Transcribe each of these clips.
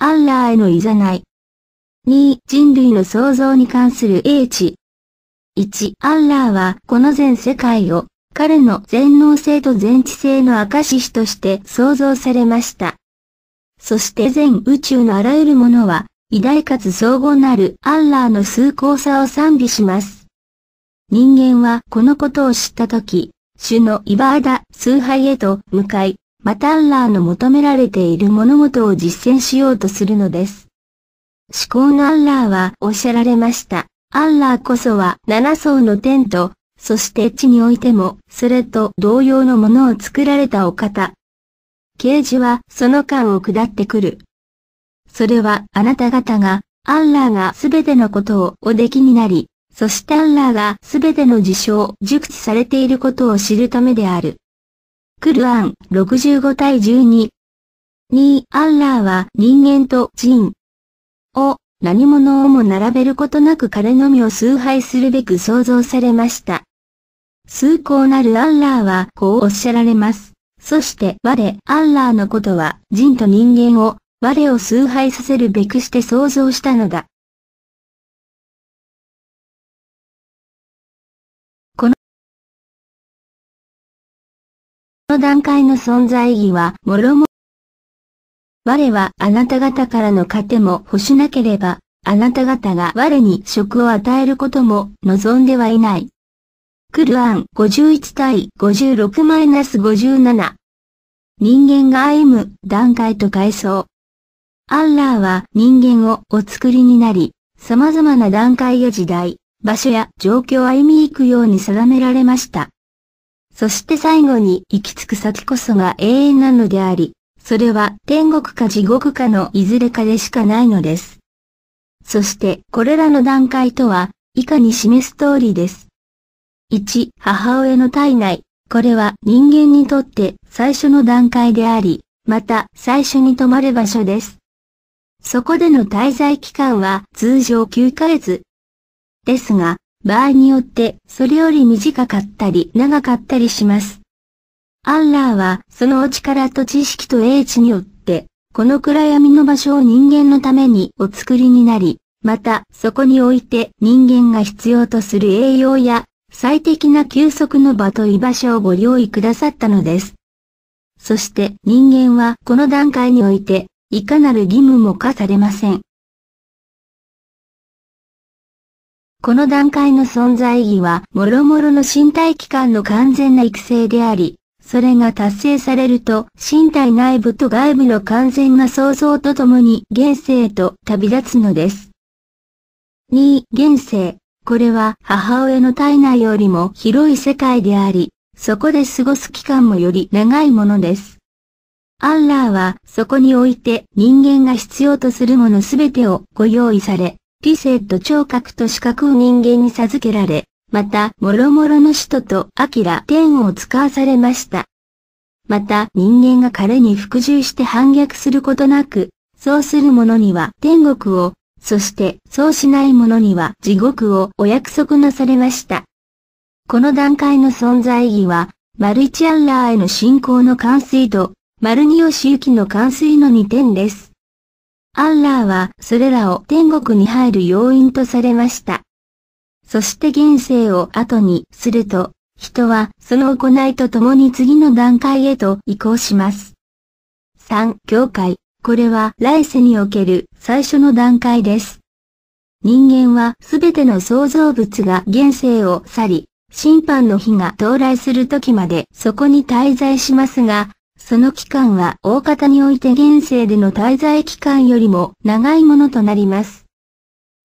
アンラーへのいざない。2、人類の創造に関する英知。1、アンラーはこの全世界を彼の全能性と全知性の証しとして創造されました。そして全宇宙のあらゆるものは、偉大かつ総合なるアンラーの崇高さを賛美します。人間はこのことを知ったとき、主のイバーダ崇拝へと向かい、またアンラーの求められている物事を実践しようとするのです。思考のアンラーはおっしゃられました。アンラーこそは七層の天と、そして地においても、それと同様のものを作られたお方。啓示はその間を下ってくる。それはあなた方が、アンラーがすべてのことをお出来になり、そしてアンラーがすべての事象、熟知されていることを知るためである。クルアン65対12。2アッラーは人間と人を何者をも並べることなく彼のみを崇拝するべく創造されました。崇高なるアッラーはこうおっしゃられます。そして我アッラーのことは人と人間を我を崇拝させるべくして創造したのだ。の段階の存在意義は、もろも。我はあなた方からの糧も欲しなければ、あなた方が我に職を与えることも望んではいない。クルアン51対56-57人間が歩む段階と階層。アッラーは人間をお作りになり、様々な段階や時代、場所や状況を歩み行くように定められました。そして最後に行き着く先こそが永遠なのであり、それは天国か地獄かのいずれかでしかないのです。そしてこれらの段階とは、以下に示す通りです。1、母親の体内。これは人間にとって最初の段階であり、また最初に泊まる場所です。そこでの滞在期間は通常9ヶ月。ですが、場合によってそれより短かったり長かったりします。アンラーはそのお力と知識と英知によって、この暗闇の場所を人間のためにお作りになり、またそこにおいて人間が必要とする栄養や最適な休息の場と居場所をご用意くださったのです。そして人間はこの段階において、いかなる義務も課されません。この段階の存在意義は、諸々の身体器官の完全な育成であり、それが達成されると、身体内部と外部の完全な創造とともに現世へと旅立つのです。2、現世。これは母親の体内よりも広い世界であり、そこで過ごす期間もより長いものです。アンラーはそこにおいて人間が必要とするものすべてをご用意され、理セット聴覚と視覚を人間に授けられ、また、諸々の使徒とアキラ天を使わされました。また、人間が彼に服従して反逆することなく、そうする者には天国を、そしてそうしない者には地獄をお約束なされました。この段階の存在意義は、マルチアンラーへの信仰の完遂と、マルニオシユキの完遂の2点です。アッラーはそれらを天国に入る要因とされました。そして現世を後にすると、人はその行いとともに次の段階へと移行します。3、境界。これは来世における最初の段階です。人間はすべての創造物が現世を去り、審判の日が到来する時までそこに滞在しますが、その期間は大方において現世での滞在期間よりも長いものとなります。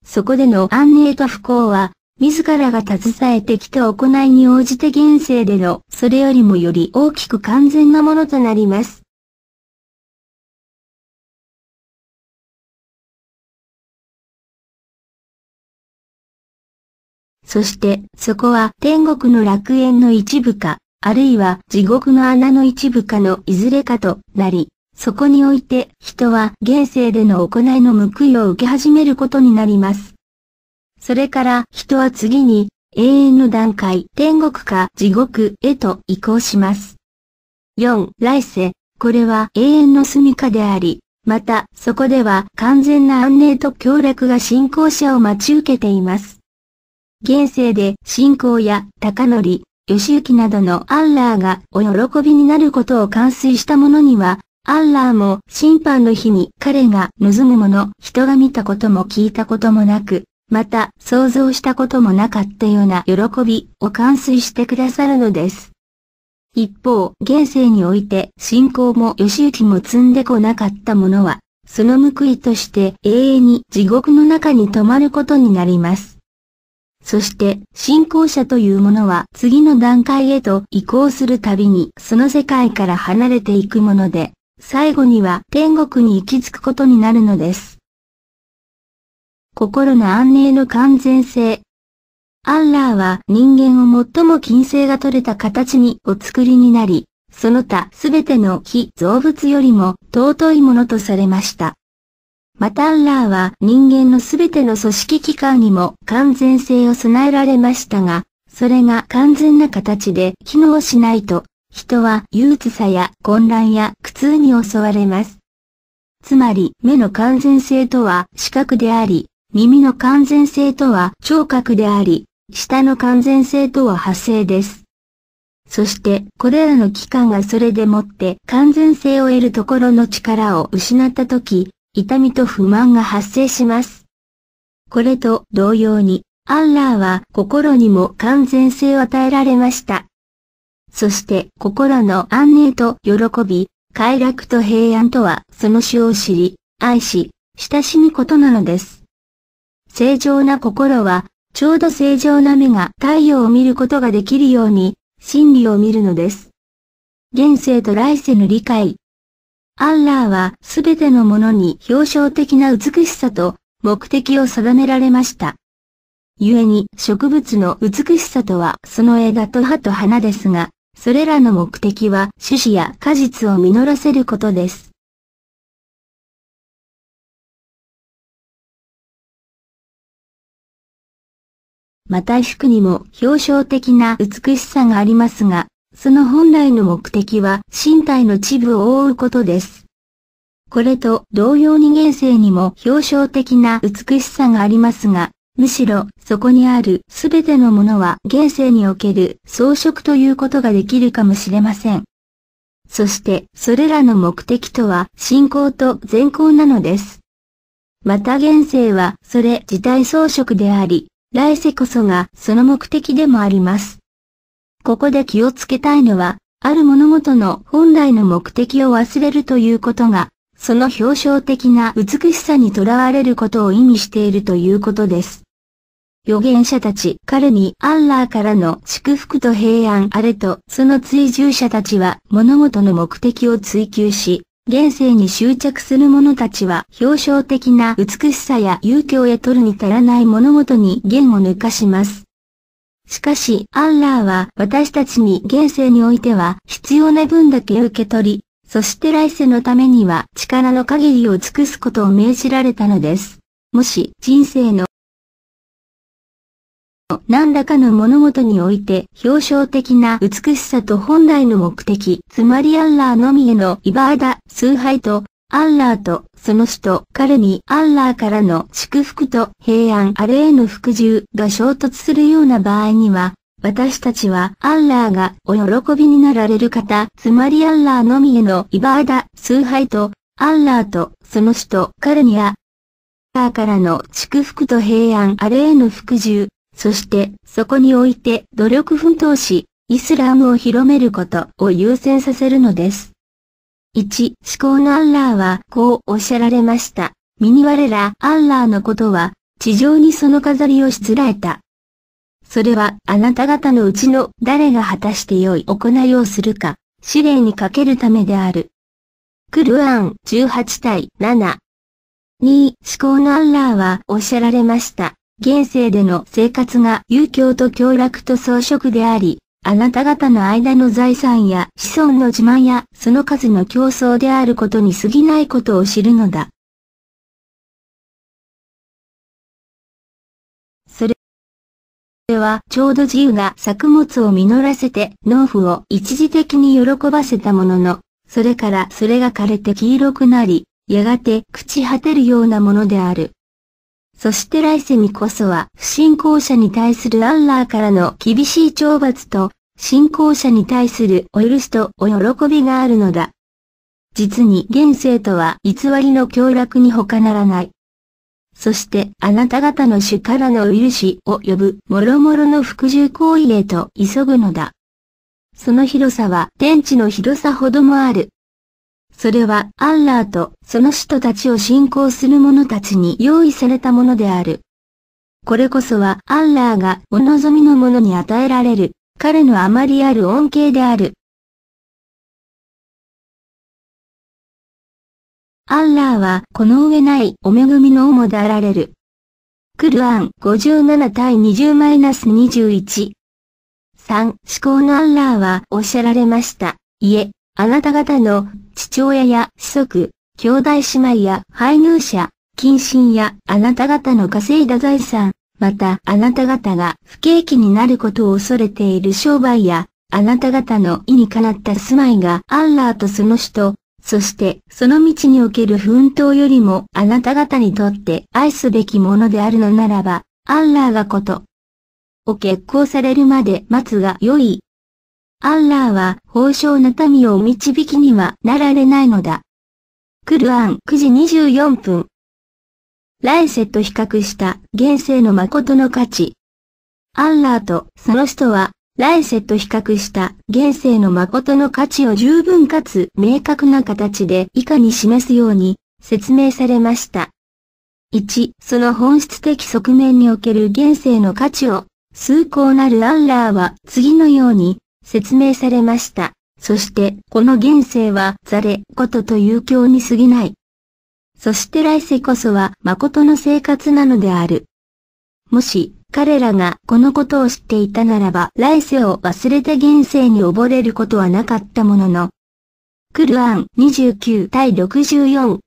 そこでの安寧と不幸は、自らが携えてきた行いに応じて現世でのそれよりもより大きく完全なものとなります。そして、そこは天国の楽園の一部か、あるいは地獄の穴の一部かのいずれかとなり、そこにおいて人は現世での行いの報いを受け始めることになります。それから人は次に永遠の段階天国か地獄へと移行します。4. 来世、これは永遠の住処であり、またそこでは完全な安寧と協力が信仰者を待ち受けています。現世で信仰や高り、義行などのアッラーがお喜びになることを完遂した者には、アッラーも審判の日に彼が望むもの、人が見たことも聞いたこともなく、また想像したこともなかったような喜びを完遂してくださるのです。一方、現世において信仰も義行も積んでこなかった者は、その報いとして永遠に地獄の中に泊まることになります。そして信仰者というものは次の段階へと移行するたびにその世界から離れていくもので、最後には天国に行き着くことになるのです。心の安寧の完全性。アンラーは人間を最も金星が取れた形にお作りになり、その他すべての非造物よりも尊いものとされました。またアラーは人間のすべての組織機関にも完全性を備えられましたが、それが完全な形で機能しないと、人は憂鬱さや混乱や苦痛に襲われます。つまり、目の完全性とは視覚であり、耳の完全性とは聴覚であり、舌の完全性とは派生です。そして、これらの器官がそれでもって完全性を得るところの力を失ったとき、痛みと不満が発生します。これと同様に、アンラーは心にも完全性を与えられました。そして心の安寧と喜び、快楽と平安とはその種を知り、愛し、親しむことなのです。正常な心は、ちょうど正常な目が太陽を見ることができるように、真理を見るのです。現世と来世の理解、アッラーはすべてのものに表彰的な美しさと目的を定められました。故に植物の美しさとはその枝と葉と花ですが、それらの目的は種子や果実を実らせることです。また服にも表彰的な美しさがありますが、その本来の目的は身体の秩部を覆うことです。これと同様に現世にも表彰的な美しさがありますが、むしろそこにあるすべてのものは現世における装飾ということができるかもしれません。そしてそれらの目的とは信仰と善行なのです。また現世はそれ自体装飾であり、来世こそがその目的でもあります。ここで気をつけたいのは、ある物事の本来の目的を忘れるということが、その表彰的な美しさにとらわれることを意味しているということです。預言者たち、彼にアンラーからの祝福と平安あれと、その追従者たちは物事の目的を追求し、現世に執着する者たちは表彰的な美しさや勇気を得取るに足らない物事に弦を抜かします。しかし、アンラーは私たちに現世においては必要な分だけ受け取り、そして来世のためには力の限りを尽くすことを命じられたのです。もし人生の何らかの物事において表彰的な美しさと本来の目的、つまりアンラーのみへのイバーダ、崇拝とアッラーとその人彼にアッラーからの祝福と平安あれへの服従が衝突するような場合には、私たちはアッラーがお喜びになられる方、つまりアッラーのみへのイバーダ、崇拝と、アッラーとその人彼にアッラーからの祝福と平安あれへの服従、そしてそこにおいて努力奮闘し、イスラムを広めることを優先させるのです。1、思考のアッラーはこうおっしゃられました。ミニ我らアッラーのことは、地上にその飾りをしつらえた。それはあなた方のうちの誰が果たして良い行いをするか、試練にかけるためである。クルアン18対7。2、思考のアッラーはおっしゃられました。現世での生活が遊興と協楽と装飾であり、あなた方の間の財産や子孫の自慢やその数の競争であることに過ぎないことを知るのだ。それはちょうど自由が作物を実らせて農夫を一時的に喜ばせたものの、それからそれが枯れて黄色くなり、やがて朽ち果てるようなものである。そして来世にこそは不信仰者に対するアンラーからの厳しい懲罰と、信仰者に対するお許しとお喜びがあるのだ。実に現世とは偽りの協楽に他ならない。そしてあなた方の主からのお許しを呼ぶ諸々の服従行為へと急ぐのだ。その広さは天地の広さほどもある。それはアンラーとその使徒たちを信仰する者たちに用意されたものである。これこそはアンラーがお望みの者に与えられる、彼のあまりある恩恵である。アンラーはこの上ないお恵みの主であられる。クルアン57対20-21。3、思考のアンラーはおっしゃられました。いえ、あなた方の父親や子息、兄弟姉妹や配偶者、近親やあなた方の稼いだ財産、またあなた方が不景気になることを恐れている商売や、あなた方の意にかなった住まいがアンラーとその人、そしてその道における奮闘よりもあなた方にとって愛すべきものであるのならば、アンラーがこと。を結婚されるまで待つが良い。アッラーは法奨の民を導きにはなられないのだ。クルアン9時24分。来世と比較した現世の誠の価値。アッラーとその人は、来世と比較した現世の誠の価値を十分かつ明確な形で以下に示すように説明されました。1、その本質的側面における現世の価値を、崇高なるアッラーは次のように説明されました。そしてこの現世はザレことという教に過ぎない。そして来世こそは誠の生活なのである。もし彼らがこのことを知っていたならば来世を忘れて現世に溺れることはなかったものの。クルアン29対64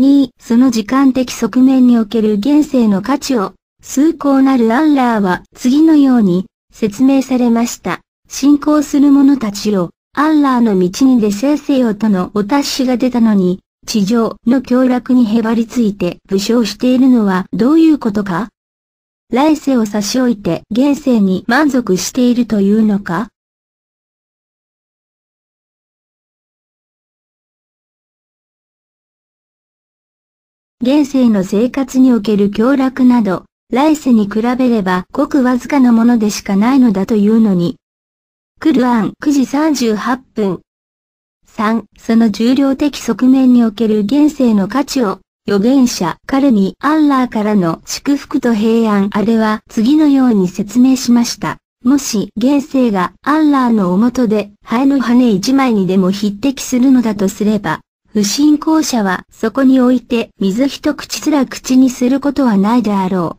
2. その時間的側面における現世の価値を、崇高なるアンラーは次のように説明されました。信仰する者たちよ、アッラーの道に出せせよとのお達しが出たのに、地上の凶楽にへばりついて武将しているのはどういうことか来世を差し置いて現世に満足しているというのか現世の生活における凶楽など、来世に比べればごくわずかなものでしかないのだというのに、クルアン9時38分。3、その重量的側面における現世の価値を、預言者彼にアンラーからの祝福と平安あれは次のように説明しました。もし現世がアンラーのおもとでハエの羽一枚にでも匹敵するのだとすれば、不信仰者はそこに置いて水一口すら口にすることはないであろう。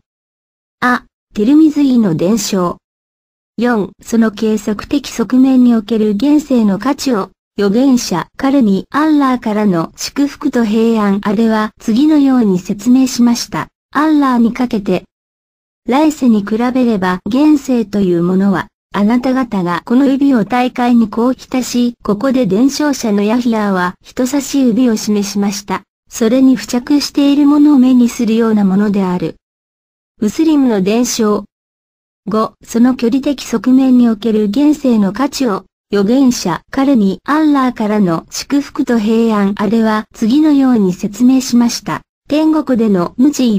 あ、テルミズイの伝承。4. その計測的側面における現世の価値を、預言者カルミ・アッラーからの祝福と平安あれは次のように説明しました。アッラーにかけて、来世に比べれば現世というものは、あなた方がこの指を大会にこう浸し、ここで伝承者のヤヒラーは人差し指を示しました。それに付着しているものを目にするようなものである。ウスリムの伝承、5. その距離的側面における現世の価値を、預言者彼にアンラーからの祝福と平安あれは次のように説明しました。天国での無知